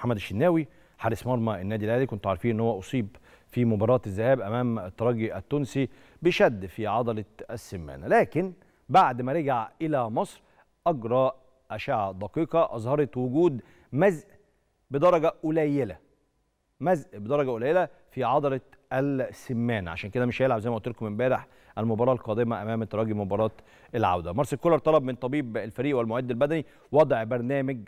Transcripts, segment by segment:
محمد الشناوي حارس مرمى النادي الاهلي كنتوا عارفين ان هو اصيب في مباراه الذهاب امام الترجي التونسي بشد في عضله السمانه لكن بعد ما رجع الى مصر اجرى اشعه دقيقه اظهرت وجود مزق بدرجه قليله مزق بدرجه قليله في عضله السمانه عشان كده مش هيلعب زي ما قلت لكم امبارح المباراه القادمه امام الترجي مباراه العوده مارسيل كولر طلب من طبيب الفريق والمعد البدني وضع برنامج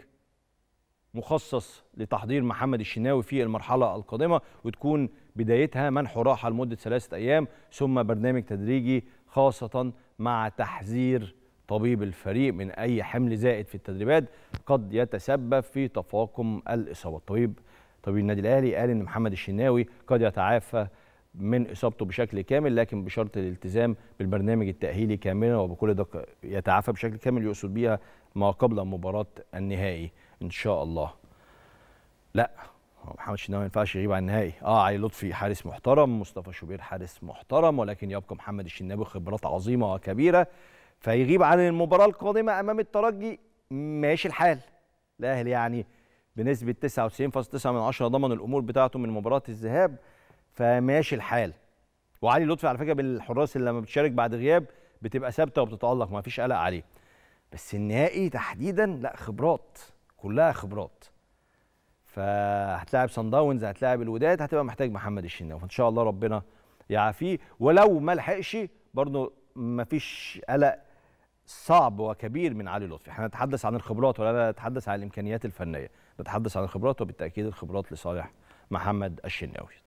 مخصص لتحضير محمد الشناوي في المرحلة القادمة وتكون بدايتها منح راحة لمدة ثلاثة أيام ثم برنامج تدريجي خاصة مع تحذير طبيب الفريق من أي حمل زائد في التدريبات قد يتسبب في تفاقم الإصابة الطبيب طبيب النادي الأهلي قال إن محمد الشناوي قد يتعافى من اصابته بشكل كامل لكن بشرط الالتزام بالبرنامج التاهيلي كاملا وبكل دقه يتعافى بشكل كامل يقصد بيها ما قبل مباراه النهائي ان شاء الله لا محمد شناوي ما ينفعش يغيب عن النهائي اه علي لطفي حارس محترم مصطفى شوبير حارس محترم ولكن يبقى محمد الشناوي خبرات عظيمه وكبيره فيغيب عن المباراه القادمه امام الترجي ماشي الحال الاهلي يعني بنسبه 99.9 ضمن الامور بتاعته من مباراه الذهاب فماشي الحال وعلي لطفي على فكره بالحراس اللي لما بتشارك بعد غياب بتبقى ثابته وبتتالق ما فيش قلق عليه بس النهائي تحديدا لا خبرات كلها خبرات فهتلاعب سان داونز هتلاعب الوداد هتبقى محتاج محمد الشناوي فان شاء الله ربنا يعافيه ولو ما لحقش برضه ما فيش قلق صعب وكبير من علي لطفي احنا نتحدث عن الخبرات ولا نتحدث عن الامكانيات الفنيه نتحدث عن الخبرات وبالتاكيد الخبرات لصالح محمد الشناوي